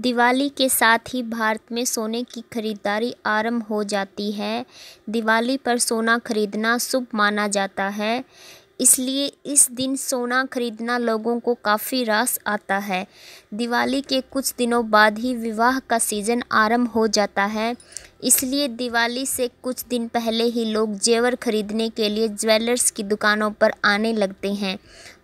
दिवाली के साथ ही भारत में सोने की खरीदारी आरंभ हो जाती है दिवाली पर सोना खरीदना शुभ माना जाता है इसलिए इस दिन सोना खरीदना लोगों को काफ़ी रास आता है दिवाली के कुछ दिनों बाद ही विवाह का सीज़न आरंभ हो जाता है इसलिए दिवाली से कुछ दिन पहले ही लोग जेवर खरीदने के लिए ज्वेलर्स की दुकानों पर आने लगते हैं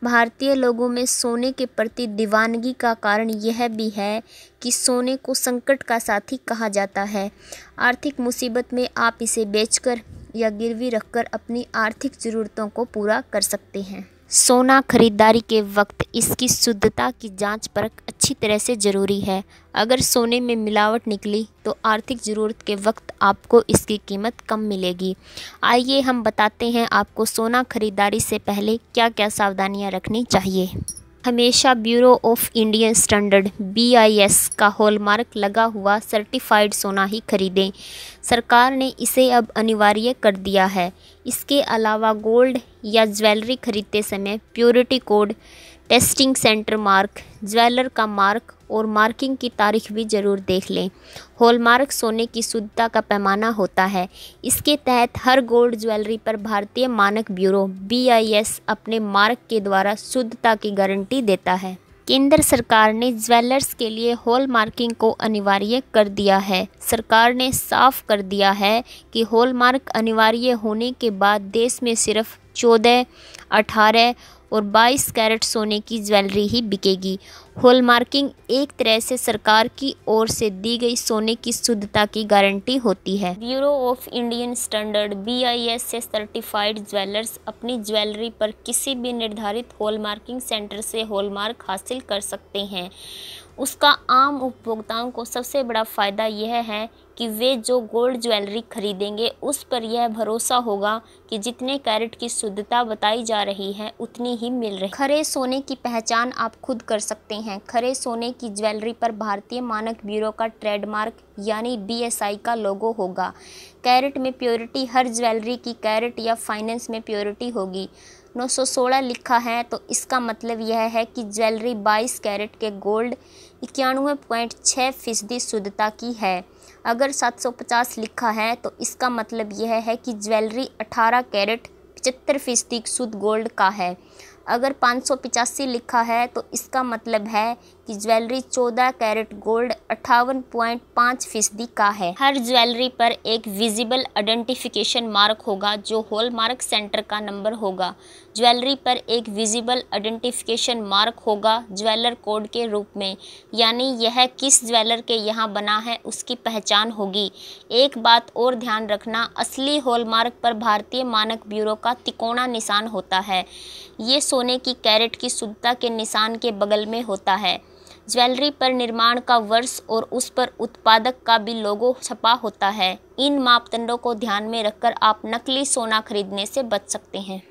भारतीय लोगों में सोने के प्रति दीवानगी का कारण यह भी है कि सोने को संकट का साथी कहा जाता है आर्थिक मुसीबत में आप इसे बेचकर या गिरवी रखकर अपनी आर्थिक ज़रूरतों को पूरा कर सकते हैं सोना खरीदारी के वक्त इसकी शुद्धता की जांच पर अच्छी तरह से ज़रूरी है अगर सोने में मिलावट निकली तो आर्थिक ज़रूरत के वक्त आपको इसकी कीमत कम मिलेगी आइए हम बताते हैं आपको सोना खरीदारी से पहले क्या क्या सावधानियां रखनी चाहिए हमेशा Bureau of Indian Standard B का हॉलमार्क लगा हुआ सर्टिफाइड सोना ही खरीदें सरकार ने इसे अब अनिवार्य कर दिया है इसके अलावा गोल्ड या ज्वेलरी खरीदते समय purity code testing centre mark jeweller का मार्क और मार्किंग की तारीख भी ज़रूर देख लें हॉलमार्क सोने की शुद्धता का पैमाना होता है इसके तहत हर गोल्ड ज्वेलरी पर भारतीय मानक ब्यूरो बीआईएस अपने मार्क के द्वारा शुद्धता की गारंटी देता है केंद्र सरकार ने ज्वेलर्स के लिए हॉल मार्किंग को अनिवार्य कर दिया है सरकार ने साफ कर दिया है कि होल मार्क अनिवार्य होने के बाद देश में सिर्फ चौदह अठारह और 22 कैरेट सोने की ज्वेलरी ही बिकेगी होलमार्किंग एक तरह से सरकार की ओर से दी गई सोने की शुद्धता की गारंटी होती है Bureau of Indian Standard B I S से सर्टिफाइड ज्वेलर्स अपनी ज्वेलरी पर किसी भी निर्धारित होलमार्किंग सेंटर से होलमार्क हासिल कर सकते हैं उसका आम उपभोक्ताओं को सबसे बड़ा फ़ायदा यह है कि वे जो गोल्ड ज्वेलरी खरीदेंगे उस पर यह भरोसा होगा कि जितने कैरेट की शुद्धता बताई जा रही है उतनी ही मिल रही खरे सोने की पहचान आप खुद कर सकते हैं खरे सोने की ज्वेलरी पर भारतीय मानक ब्यूरो का ट्रेडमार्क यानी बीएसआई का लोगो होगा कैरेट में प्योरिटी हर ज्वेलरी की कैरेट या फाइनेंस में प्योरिटी होगी 916 लिखा है तो इसका मतलब यह है कि ज्वेलरी 22 कैरेट के गोल्ड इक्यानवे पॉइंट छः फीसदी शुद्धता की है अगर 750 लिखा है तो इसका मतलब यह है कि ज्वेलरी 18 कैरेट पचहत्तर फीसदी शुद्ध गोल्ड का है अगर पाँच लिखा है तो इसका मतलब है कि ज्वेलरी 14 कैरेट गोल्ड अट्ठावन पॉइंट पाँच फीसदी का है हर ज्वेलरी पर एक विजिबल आइडेंटिफिकेशन मार्क होगा जो होल मार्क सेंटर का नंबर होगा ज्वेलरी पर एक विजिबल आइडेंटिफिकेशन मार्क होगा ज्वेलर कोड के रूप में यानी यह किस ज्वेलर के यहाँ बना है उसकी पहचान होगी एक बात और ध्यान रखना असली होल मार्क पर भारतीय मानक ब्यूरो का तिकोणा निशान होता है ये सो सोने की कैरेट की शुद्धता के निशान के बगल में होता है ज्वेलरी पर निर्माण का वर्ष और उस पर उत्पादक का भी लोगो छपा होता है इन मापदंडों को ध्यान में रखकर आप नकली सोना खरीदने से बच सकते हैं